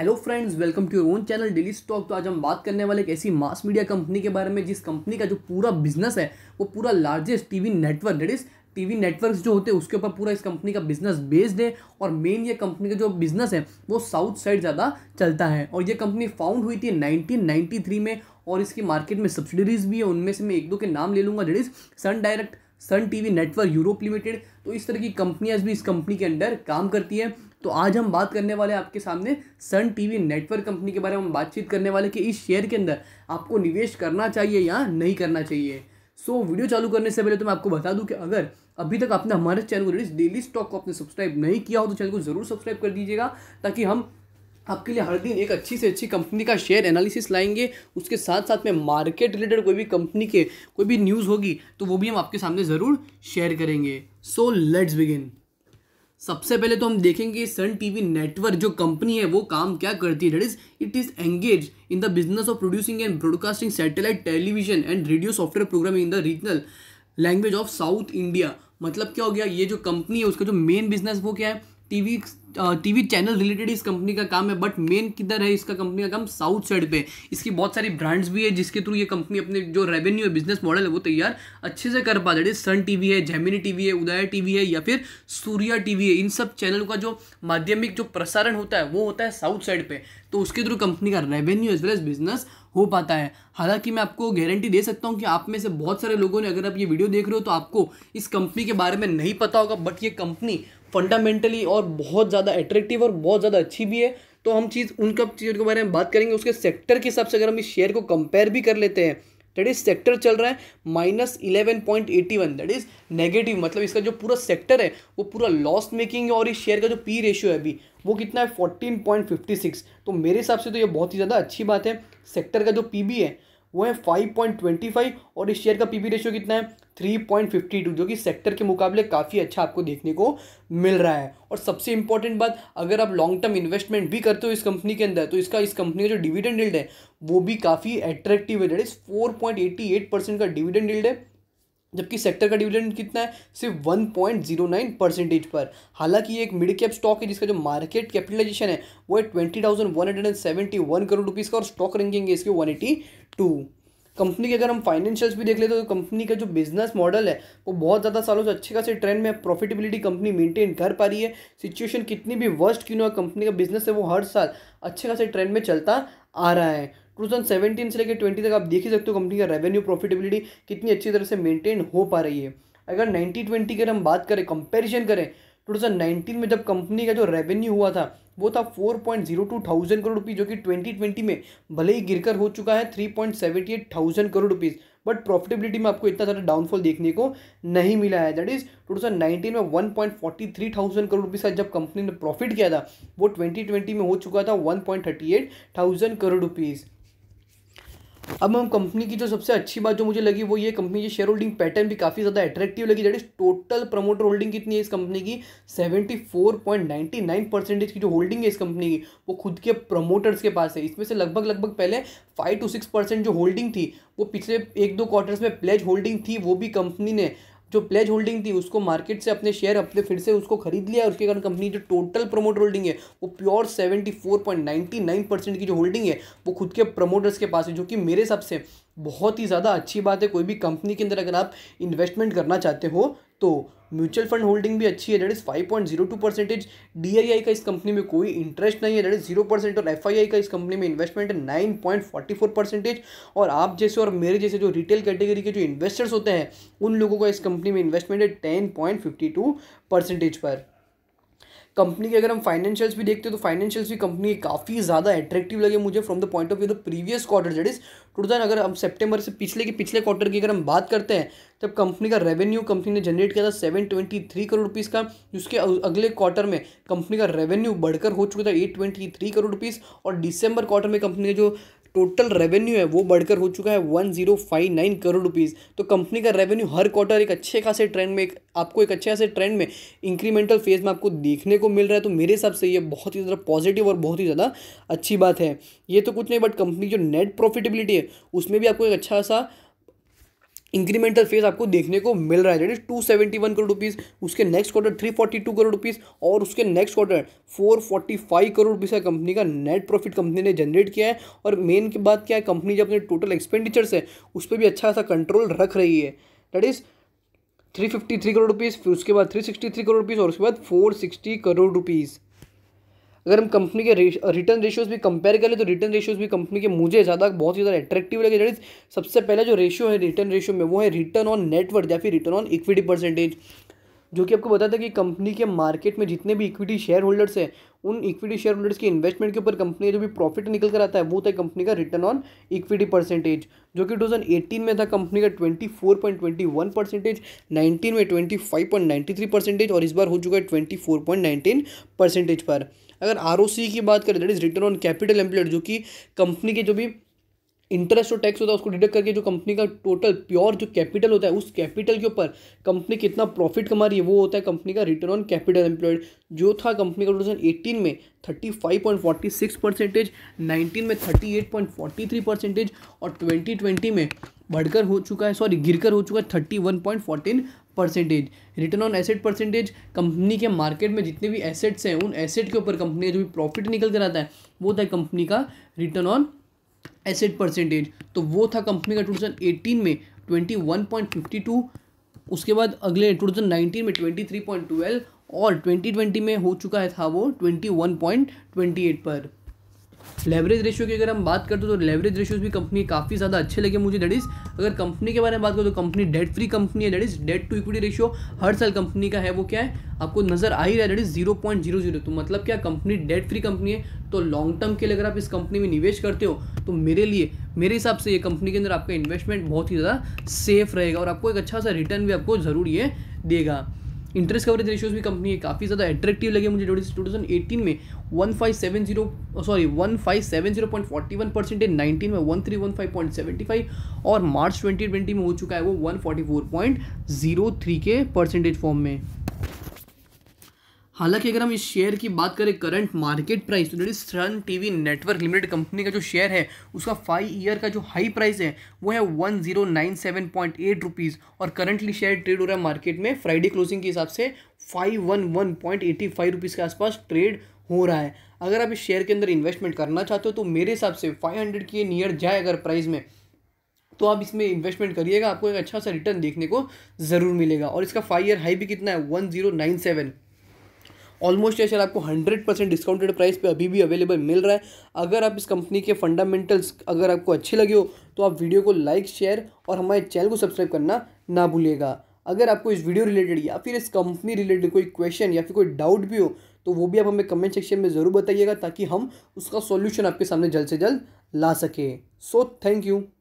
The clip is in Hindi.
hello friends welcome to your own channel daily stock तो आज हम बात करने वाले एक ऐसी मास मीडिया कंपनी के बारे में जिस कंपनी का जो पूरा बिजनेस है वो पूरा largest TV network that is TV networks जो होते हैं उसके ऊपर पूरा इस कंपनी का बिजनेस बेस्ड है और मेन ये कंपनी का जो बिजनेस है वो साउथ साइड ज़्यादा चलता है और ये कंपनी फाउंड हुई थी नाइनटीन में और इसकी मार्केट में सब्सिडरीज भी है उनमें से मैं एक दो के नाम ले लूँगा that is Sun direct Sun TV network Europe limited तो इस तरह की कंपनियाँ भी इस कंपनी के अंडर काम करती है तो आज हम बात करने वाले हैं आपके सामने सन टीवी नेटवर्क कंपनी के बारे में हम बातचीत करने वाले कि इस शेयर के अंदर आपको निवेश करना चाहिए या नहीं करना चाहिए सो so, वीडियो चालू करने से पहले तो मैं आपको बता दूं कि अगर अभी तक आपने हमारे चैनल को डेली स्टॉक को आपने सब्सक्राइब नहीं किया हो तो चैनल को जरूर सब्सक्राइब कर दीजिएगा ताकि हम आपके लिए हर दिन एक अच्छी से अच्छी कंपनी का शेयर एनालिसिस लाएंगे उसके साथ साथ में मार्केट रिलेटेड कोई भी कंपनी के कोई भी न्यूज़ होगी तो वो भी हम आपके सामने ज़रूर शेयर करेंगे सो लेट्स बिगिन सबसे पहले तो हम देखेंगे सन टीवी नेटवर्क जो कंपनी है वो काम क्या करती है that is it is engage in the business of producing and broadcasting satellite television and radio software programme in the regional language of South India मतलब क्या हो गया ये जो कंपनी है उसका जो मेन बिजनेस वो क्या है टीवी टीवी चैनल रिलेटेड इस कंपनी का काम है बट मेन किधर है इसका कंपनी का काम साउथ साइड पे इसकी बहुत सारी ब्रांड्स भी है जिसके थ्रू ये कंपनी अपने जो रेवेन्यू है बिजनेस मॉडल है वो तैयार अच्छे से कर पा रही है सन टीवी है जेमिनी टीवी है उदय टीवी है या फिर सूर्या टीवी है इन सब चैनल का जो माध्यमिक जो प्रसारण होता है वो होता है साउथ साइड पर तो उसके थ्रू कंपनी का revenue as well as business हो पाता है हालांकि मैं आपको गारंटी दे सकता हूँ कि आप में से बहुत सारे लोगों ने अगर आप ये वीडियो देख रहे हो तो आपको इस कंपनी के बारे में नहीं पता होगा बट ये कंपनी फंडामेंटली और बहुत ज़्यादा एट्रेक्टिव और बहुत ज़्यादा अच्छी भी है तो हम चीज़ उनका चीज़ के बारे में बात करेंगे उसके सेक्टर के हिसाब से अगर हम इस शेयर को कंपेयर भी कर लेते हैं दैट इज सेक्टर चल रहा है minus eleven point eighty one that is negative मतलब इसका जो पूरा सेक्टर है वो पूरा लॉस मेकिंग है और इस शेयर का जो पी रेशियो है अभी वो कितना है फोर्टीन पॉइंट फिफ्टी सिक्स तो मेरे हिसाब से तो ये बहुत ही ज़्यादा अच्छी बात है सेक्टर का जो पी बी है वो है फाइव पॉइंट ट्वेंटी फाइव और इस शेयर का पी बी रेशियो कितना है थ्री पॉइंट फिफ्टी टू जो कि सेक्टर के मुकाबले काफ़ी अच्छा आपको देखने को मिल रहा है और सबसे इंपॉर्टेंट बात अगर आप लॉन्ग टर्म इन्वेस्टमेंट भी करते हो इस कंपनी के अंदर तो इसका इस कंपनी का जो डिविडेंड डिल्ड है वो भी काफ़ी एट्रैक्टिव है डेट इज फोर का डिविडेंड डिल्ड है जबकि सेक्टर का डिविडेंड कितना है सिर्फ 1.09 परसेंटेज पर हालांकि ये एक मिड कैप स्टॉक है जिसका जो मार्केट कैपिटलाइजेशन है वो है twenty thousand one hundred and seventy one crore rupees का और स्टॉक रैंकिंग है इसके 182 कंपनी के अगर हम फाइनेंशियल्स भी देख लेते तो कंपनी का जो बिजनेस मॉडल है वो बहुत ज़्यादा सालों से अच्छे खासे ट्रेंड में प्रॉफिटेबिलिटी कंपनी मेंटेन कर पा रही है सिचुएशन कितनी भी वर्स्ट क्यों ना कंपनी का बिजनेस है वो हर साल अच्छे खासे ट्रेंड में चलता आ रहा है 2017 से लेकर ट्वेंटी तक आप देख ही सकते हो कंपनी का रेवेन्यू प्रॉफिटेबिलिटी कितनी अच्छी तरह से मेंटेन हो पा रही है अगर नाइनटीन ट्वेंटी की अगर हम बात करें कंपेरिजन करें 2019 में जब कंपनी का जो रेवेन्यू हुआ था वो था 4.02 थाउजेंड करोड़ रुपीज़ जो कि 2020 में भले ही गिरकर हो चुका है 3.78 thousand crore rupees but profitability में आपको इतना ज़्यादा डाउनफॉल देखने को नहीं मिला है दैट इज़ टू नाइनटीन में one point forty three thousand crore rupees का जब कंपनी ने प्रॉफिट किया था वो ट्वेंटी ट्वेंटी में हो चुका था one point thirty eight thousand crore rupees अब हम कंपनी की जो सबसे अच्छी बात जो मुझे लगी वो ये कंपनी की शेयर होल्डिंग पैटर्न भी काफ़ी ज़्यादा अट्रैक्टिव लगी जैसे टोटल प्रमोटर होल्डिंग कितनी है इस कंपनी की seventy four point ninety nine percentage की जो होल्डिंग है इस कंपनी की वो खुद के प्रमोटर्स के पास है इसमें से लगभग लगभग पहले फाइव टू सिक्स परसेंट जो होल्डिंग थी वो पिछले एक दो क्वार्टर्स में प्लेज होल्डिंग थी वो भी कंपनी ने जो प्लेज होल्डिंग थी उसको मार्केट से अपने शेयर अपने फिर से उसको खरीद लिया उसके कारण कंपनी जो टोटल प्रमोटर होल्डिंग है वो pure seventy four point ninety nine percent की जो होल्डिंग है वो खुद के प्रमोटर्स के पास है जो कि मेरे हिसाब से बहुत ही ज़्यादा अच्छी बात है कोई भी कंपनी के अंदर अगर आप इन्वेस्टमेंट करना चाहते हो तो म्यूचुअल फंड होल्डिंग भी अच्छी है that is five point zero two percentage D I I का इस कंपनी में कोई इंटरेस्ट नहीं है दैट इज़ जीरो परसेंट और एफ आई आई का इस कंपनी में इन्वेस्टमेंट है nine point forty four percentage और आप जैसे और मेरे जैसे जो रिटेल कैटेगरी के जो इन्वेस्टर्स होते हैं उन लोगों का इस कंपनी में इन्वेस्टमेंट है ten point fifty two percentage पर कंपनी के अगर हम फाइनेंशियल्स भी देखते हैं तो फाइनेंशियल्स भी कंपनी काफ़ी ज़्यादा एट्रैक्टिव लगे मुझे from the point of view the previous quarter that is two thousand अगर हम सेप्टेबर से पिछले के पिछले क्वार्टर की अगर हम बात करते हैं तब कंपनी का रेवेन्यू कंपनी ने जनरेट किया था seven twenty three crore rupees का जिसके अगले क्वार्टर में कंपनी का रेवेन्यू बढ़कर हो चुका था eight twenty three crore rupees और डिसम्बर क्वार्टर में कंपनी ने जो टोटल रेवेन्यू है वो बढ़कर हो चुका है one zero five nine crore rupees तो कंपनी का रेवेन्यू हर क्वार्टर एक अच्छे खासे ट्रेंड में एक आपको एक अच्छे खासे ट्रेंड में इंक्रीमेंटल फेज में आपको देखने को मिल रहा है तो मेरे हिसाब से ये बहुत ही ज़्यादा पॉजिटिव और बहुत ही ज़्यादा अच्छी बात है ये तो कुछ नहीं बट कंपनी जो नेट प्रॉफिटेबिलिटी है उसमें भी आपको एक अच्छा खासा इंक्रीमेंटल फेज आपको देखने को मिल रहा है that is two seventy one crore rupees उसके next quarter three forty two crore rupees और उसके next quarter four forty five crore rupees का कंपनी का नेट प्रॉफिट कंपनी ने जनरेट किया है और मेन की बात क्या है कंपनी जो अपने टोटल एक्सपेंडिचर्स है उस पर भी अच्छा खासा कंट्रोल रख रही है that is three fifty three crore rupees फिर उसके बाद three sixty three crore rupees और उसके बाद फोर सिक्सटी करोड़ रुपीज़ अगर हम कंपनी के रिटर्न रेशियोज भी कंपेयर करें तो रिटर्न रेशियोज भी कंपनी के मुझे ज़्यादा बहुत ही ज़्यादा एट्रैक्टिव लगे जैसे सबसे पहले जो रेशियो है रिटर्न रेशियो में वो है रिटर्न ऑन नेटवर्थ या फिर रिटर्न ऑन इक्विटी परसेंटेज जो कि आपको बताया था कि कंपनी के मार्केट में जितने भी इक्विटी शेयर होल्डर्स हैं उन इक्विटी शेयर होल्डर्स के इन्वेस्टमेंट के ऊपर कंपनी का जो भी प्रॉफिट निकल कर आता है वो था कंपनी का रिटर्न ऑन इक्विटी परसेंटेज जो कि 2018 में था कंपनी का 24.21 परसेंटेज नाइनटीन में 25.93 परसेंटेज और इस बार हो चुका है 24.19 परसेंटेज पर अगर आर की बात करें that is return on capital employed जो कि कंपनी के जो भी इंटरेस्ट और टैक्स होता है उसको डिडक्ट करके जो कंपनी का टोटल प्योर जो कैपिटल होता है उस कैपिटल के ऊपर कंपनी कितना प्रॉफिट कमा रही है वो होता है कंपनी का रिटर्न ऑन कैपिटल एम्प्लॉयड जो था कंपनी का टू थाउजेंड एटीन में thirty five point forty six percentage nineteen में thirty eight point forty three percentage और ट्वेंटी ट्वेंटी में बढ़कर हो चुका है सॉरी गिरकर हो चुका है thirty one point fourteen percentage return on asset percentage company के मार्केट में जितने भी एसेट्स हैं उन एसेट के ऊपर कंपनी का जो भी प्रॉफिट निकल कर आता है वो था कंपनी का रिटर्न ऑन एसेट परसेंटेज तो वो था कंपनी का टू थाउजेंड एटीन में ट्वेंटी टू उसके बाद अगले टू थाउजेंड नाइनटीन में ट्वेंटी थ्री पॉइंट ट्वेल्व और ट्वेंटी ट्वेंटी में हो चुका है था वो ट्वेंटी ट्वेंटी एट पर लेवरेज रेशियो की अगर हम बात करते तो लेवरेज रेशियोज भी कंपनी काफ़ी ज़्यादा अच्छे लगे मुझे डेट इज़ अगर कंपनी के बारे में बात करें तो कंपनी डेट फ्री कंपनी है that is debt to equity ratio हर साल कंपनी का है वो क्या है आपको नज़र आ ही रहा है that is zero point zero zero तो मतलब क्या कंपनी डेट फ्री कंपनी है तो लॉन्ग टर्म के लिए अगर आप इस कंपनी में निवेश करते हो तो मेरे लिए मेरे हिसाब से ये कंपनी के अंदर आपका इन्वेस्टमेंट बहुत ही ज़्यादा सेफ रहेगा और आपको एक अच्छा सा रिटर्न भी आपको ज़रूर ये देगा इंटरेस्ट कवरेज रेशियोज भी कंपनी है काफ़ी ज़्यादा एट्रैक्टिव लगे मुझे टू थाउजेंड एटीन में one five seven zero sorry one five seven zero point forty one percent in nineteen में one three one five point seventy five और मार्च ट्वेंटी ट्वेंटी में हो चुका है वो one forty four point zero three के परसेंटेज फॉर्म में हालांकि अगर हम इस शेयर की बात करें करंट मार्केट प्राइस तो जो Sun TV network limited company का जो शेयर है उसका फाइव ईयर का जो हाई प्राइस है वो है one zero nine seven point eight rupees और करंटली शेयर ट्रेड हो रहा है मार्केट में फ्राइडे क्लोजिंग के हिसाब से five one one point eighty five rupees के आसपास ट्रेड हो रहा है अगर आप इस शेयर के अंदर इन्वेस्टमेंट करना चाहते हो तो मेरे हिसाब से फाइव हंड्रेड के नियर जाए अगर प्राइस में तो आप इसमें इन्वेस्टमेंट करिएगा आपको एक अच्छा सा रिटर्न देखने को ज़रूर मिलेगा और इसका फाइव ईयर हाई भी कितना है one zero nine seven almost ये शेयर आपको हंड्रेड परसेंट डिस्काउंटेड प्राइस पे अभी भी अवेलेबल मिल रहा है अगर आप इस कंपनी के फंडामेंटल्स अगर आपको अच्छे लगे हो तो आप वीडियो को लाइक शेयर और हमारे चैनल को सब्सक्राइब करना ना भूलिएगा अगर आपको इस वीडियो रिलेटेड या फिर इस कंपनी रिलेटेड कोई क्वेश्चन या फिर कोई डाउट भी हो तो वो भी आप हमें कमेंट सेक्शन में ज़रूर बताइएगा ताकि हम उसका सॉल्यूशन आपके सामने जल्द से जल्द ला सकें सो थैंक यू